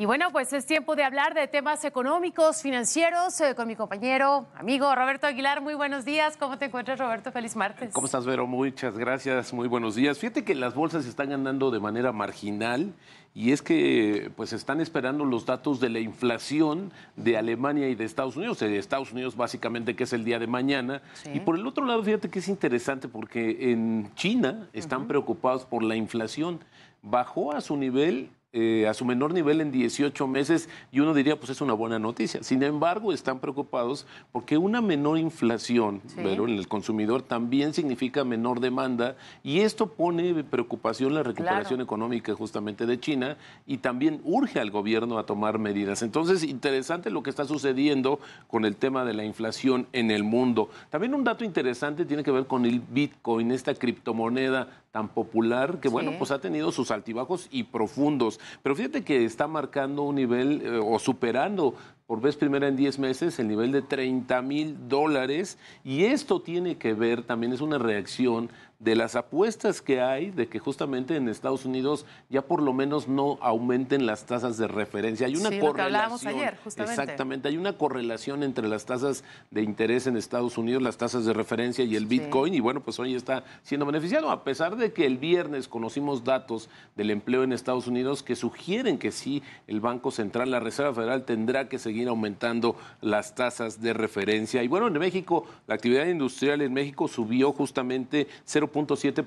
Y bueno, pues es tiempo de hablar de temas económicos, financieros, eh, con mi compañero, amigo Roberto Aguilar. Muy buenos días. ¿Cómo te encuentras, Roberto? Feliz martes. ¿Cómo estás, Vero? Muchas gracias. Muy buenos días. Fíjate que las bolsas están andando de manera marginal y es que pues están esperando los datos de la inflación de Alemania y de Estados Unidos, de eh, Estados Unidos básicamente que es el día de mañana. Y por el otro lado, fíjate que es interesante porque en China están preocupados por la inflación. Bajó a su nivel eh, a su menor nivel en 18 meses y uno diría, pues es una buena noticia. Sin embargo, están preocupados porque una menor inflación pero en el consumidor también significa menor demanda y esto pone preocupación la recuperación económica justamente de China y también urge al gobierno a tomar medidas. Entonces, interesante lo que está sucediendo con el tema de la inflación en el mundo. También un dato interesante tiene que ver con el Bitcoin, esta criptomoneda tan popular que, bueno, pues ha tenido sus altibajos y profundos. Pero fíjate que está marcando un nivel eh, o superando por vez primera en 10 meses el nivel de 30 mil dólares y esto tiene que ver, también es una reacción de las apuestas que hay de que justamente en Estados Unidos ya por lo menos no aumenten las tasas de referencia. Hay una ayer, justamente. Exactamente, hay una correlación entre las tasas de interés en Estados Unidos, las tasas de referencia y el Bitcoin. Y bueno, pues hoy está siendo beneficiado, a pesar de que el viernes conocimos datos del empleo en Estados Unidos que sugieren que sí, el Banco Central, la Reserva Federal, tendrá que seguir aumentando las tasas de referencia. Y bueno, en México, la actividad industrial en México subió justamente cero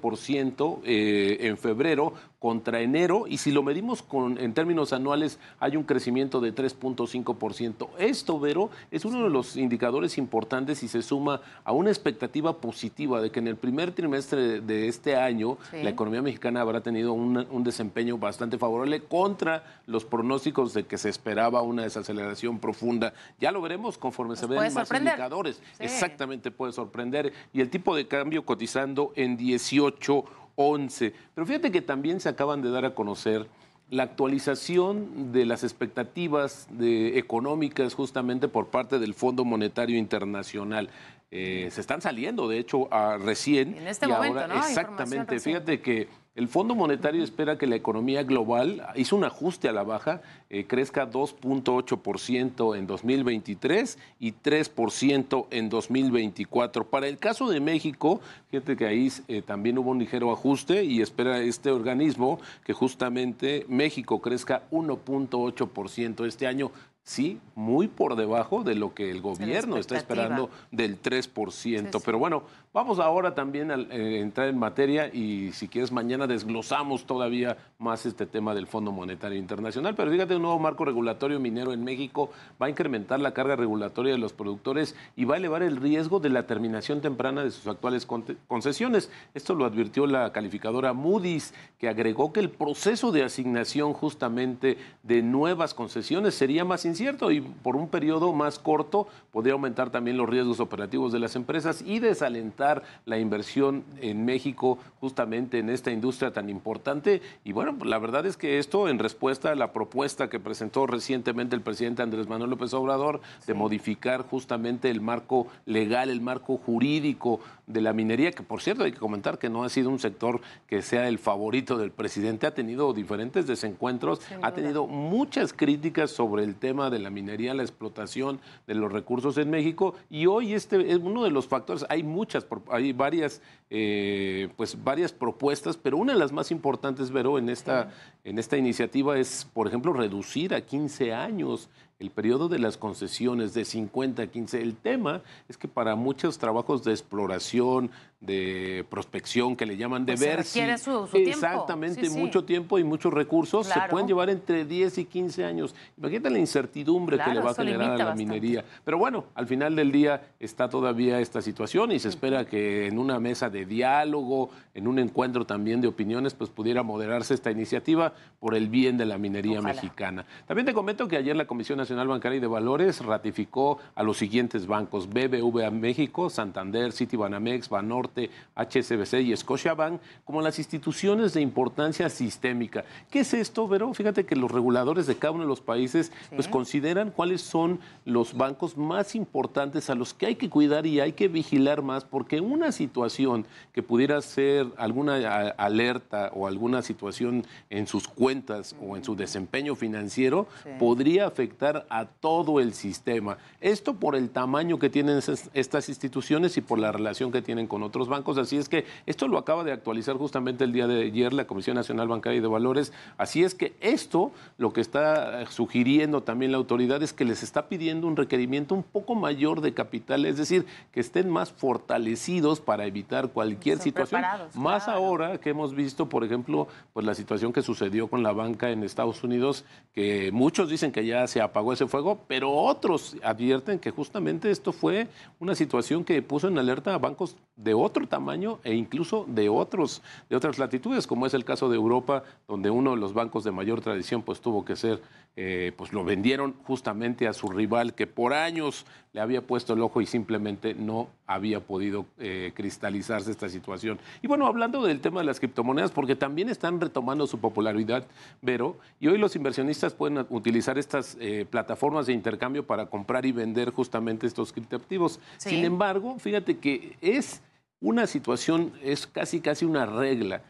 por ciento eh, en febrero contra enero y si lo medimos con, en términos anuales hay un crecimiento de 3.5%. Esto, Vero, es uno de los indicadores importantes y se suma a una expectativa positiva de que en el primer trimestre de este año la economía mexicana habrá tenido un, desempeño bastante favorable contra los pronósticos de que se esperaba una desaceleración profunda. Ya lo veremos conforme se vean más indicadores. Exactamente puede sorprender. Y el tipo de cambio cotizando en 18, 18.11. Pero fíjate que también se acaban de dar a conocer la actualización de las expectativas económicas justamente por parte del Fondo Monetario Internacional. Eh, se están saliendo, de hecho, recién. En este y momento, ahora, Exactamente. Fíjate que el Fondo Monetario espera que la economía global hizo un ajuste a la baja, eh, crezca 2.8% en 2023 y 3% en 2024. Para el caso de México, fíjate que ahí eh, también hubo un ligero ajuste y espera este organismo que justamente México crezca 1.8% este año sí, muy por debajo de lo que el gobierno está esperando del 3%. Pero bueno, Vamos ahora también a eh, entrar en materia y si quieres mañana desglosamos todavía más este tema del Fondo Monetario Internacional, pero fíjate, un nuevo marco regulatorio minero en México va a incrementar la carga regulatoria de los productores y va a elevar el riesgo de la terminación temprana de sus actuales concesiones. Esto lo advirtió la calificadora Moody's, que agregó que el proceso de asignación justamente de nuevas concesiones sería más incierto y por un periodo más corto podría aumentar también los riesgos operativos de las empresas y desalentar la inversión en México justamente en esta industria tan importante. Y bueno, la verdad es que esto en respuesta a la propuesta que presentó recientemente el presidente Andrés Manuel López Obrador de modificar justamente el marco legal, el marco jurídico de la minería, que por cierto hay que comentar que no ha sido un sector que sea el favorito del presidente, ha tenido diferentes desencuentros, ha tenido muchas críticas sobre el tema de la minería, la explotación de los recursos en México y hoy este es uno de los factores, hay muchas hay varias, eh, pues, varias propuestas, pero una de las más importantes, Vero, en esta, en esta iniciativa es, por ejemplo, reducir a 15 años el periodo de las concesiones de 50 a 15. El tema es que para muchos trabajos de exploración, de prospección, que le llaman de pues ver si, exactamente mucho tiempo y muchos recursos, se pueden llevar entre 10 y 15 años. Imagínate la incertidumbre que le va a generar a la minería. Pero bueno, al final del día está todavía esta situación y se espera que en una mesa de diálogo, en un encuentro también de opiniones, pues pudiera moderarse esta iniciativa por el bien de la minería mexicana. También te comento que ayer la Comisión Nacional Bancaria y de Valores ratificó a los siguientes bancos: BBVA México, Santander, Citibanamex, Banorte, HSBC y Scotiabank como las instituciones de importancia sistémica. ¿Qué es esto, Vero? Fíjate que los reguladores de cada uno de los países pues consideran cuáles son los bancos más importantes a los que hay que cuidar y hay que vigilar más porque una situación que pudiera ser alguna alerta o alguna situación en sus cuentas o en su mm. desempeño financiero podría afectar a todo el sistema. Esto por el tamaño que tienen estas instituciones y por la relación que tienen con otros bancos. Así es que esto lo acaba de actualizar justamente el día de ayer la Comisión Nacional Bancaria y de Valores. Así es que esto lo que está eh, sugiriendo también la autoridad es que les está pidiendo un requerimiento un poco mayor de capital, es decir, que estén más fortalecidos para evitar cualquier situación. Más ahora que hemos visto, por ejemplo, pues la situación que sucedió con la banca en Estados Unidos, que muchos dicen que ya se apagó ese fuego, pero otros advierten que justamente esto fue una situación que puso en alerta a bancos de otro tamaño e incluso de, otros, de otras latitudes, como es el caso de Europa, donde uno de los bancos de mayor tradición pues tuvo que ser, eh, pues lo vendieron justamente a su rival que por años le había puesto el ojo y simplemente no había podido eh, cristalizarse esta situación. Y bueno, hablando del tema de las criptomonedas, porque también están retomando su popularidad, Vero, y hoy los inversionistas pueden utilizar estas eh, plataformas de intercambio para comprar y vender justamente estos criptoactivos. Sin embargo, fíjate que es una situación es casi, casi una regla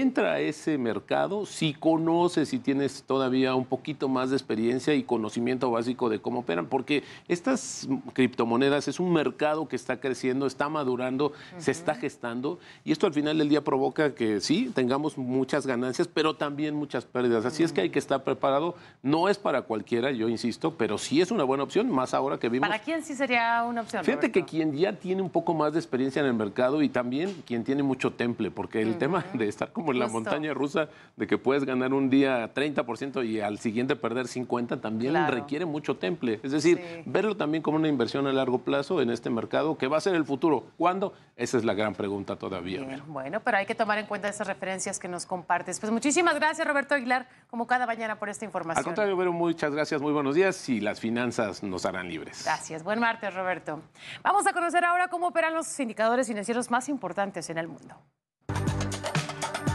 entra a ese mercado si conoces, y tienes todavía un poquito más de experiencia y conocimiento básico de cómo operan, porque estas criptomonedas es un mercado que está creciendo, está madurando, se está gestando y esto al final del día provoca que sí, tengamos muchas ganancias, pero también muchas pérdidas. Así es que hay que estar preparado. No es para cualquiera, yo insisto, pero sí es una buena opción, más ahora que vimos... ¿Para quién sí sería una opción? Fíjate que quien ya tiene un poco más de experiencia en el mercado y también quien tiene mucho temple, porque el tema de estar como en la montaña rusa de que puedes ganar un día 30% y al siguiente perder 50%, también requiere mucho temple. Es decir, verlo también como una inversión a largo plazo en este mercado que va a ser el futuro. ¿Cuándo? Esa es la gran pregunta todavía. bueno, pero hay que tomar en cuenta esas referencias que nos compartes. Pues muchísimas gracias, Roberto Aguilar, como cada mañana por esta información. Al contrario, muchas gracias, muy buenos días y las finanzas nos harán libres. Gracias. Buen martes, Roberto. Vamos a conocer ahora cómo operan los indicadores financieros más importantes en el mundo.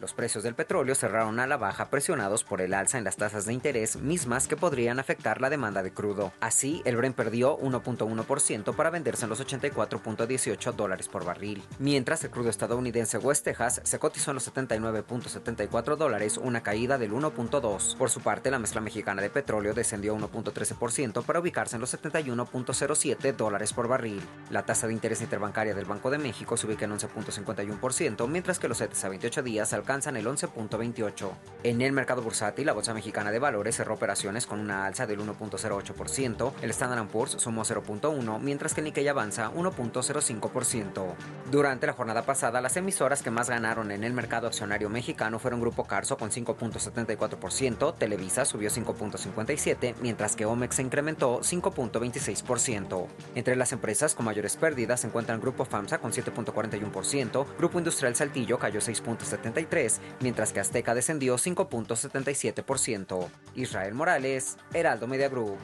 Los precios del petróleo cerraron a la baja presionados por el alza en las tasas de interés mismas que podrían afectar la demanda de crudo. Así, el Brent perdió 1.1% para venderse en los 84.18 dólares por barril, mientras el crudo estadounidense West Texas se cotizó en los 79.74 dólares, una caída del 1.2. Por su parte, la mezcla mexicana de petróleo descendió 1.13% para ubicarse en los 71.07 dólares por barril. La tasa de interés interbancaria del Banco de México se ubica en 11.51%, mientras que los CETES a 28 días al alcanzan el 11.28. En el mercado bursátil, la Bolsa Mexicana de Valores cerró operaciones con una alza del 1.08%, el Standard Poor's sumó 0.1, mientras que Nikkei avanza 1.05%. Durante la jornada pasada, las emisoras que más ganaron en el mercado accionario mexicano fueron Grupo Carso con 5.74%, Televisa subió 5.57, mientras que Omex se incrementó 5.26%. Entre las empresas con mayores pérdidas se encuentran Grupo FAMSA con 7.41%, Grupo Industrial Saltillo cayó 6.73%, mientras que Azteca descendió 5.77%. Israel Morales, Heraldo Media Group.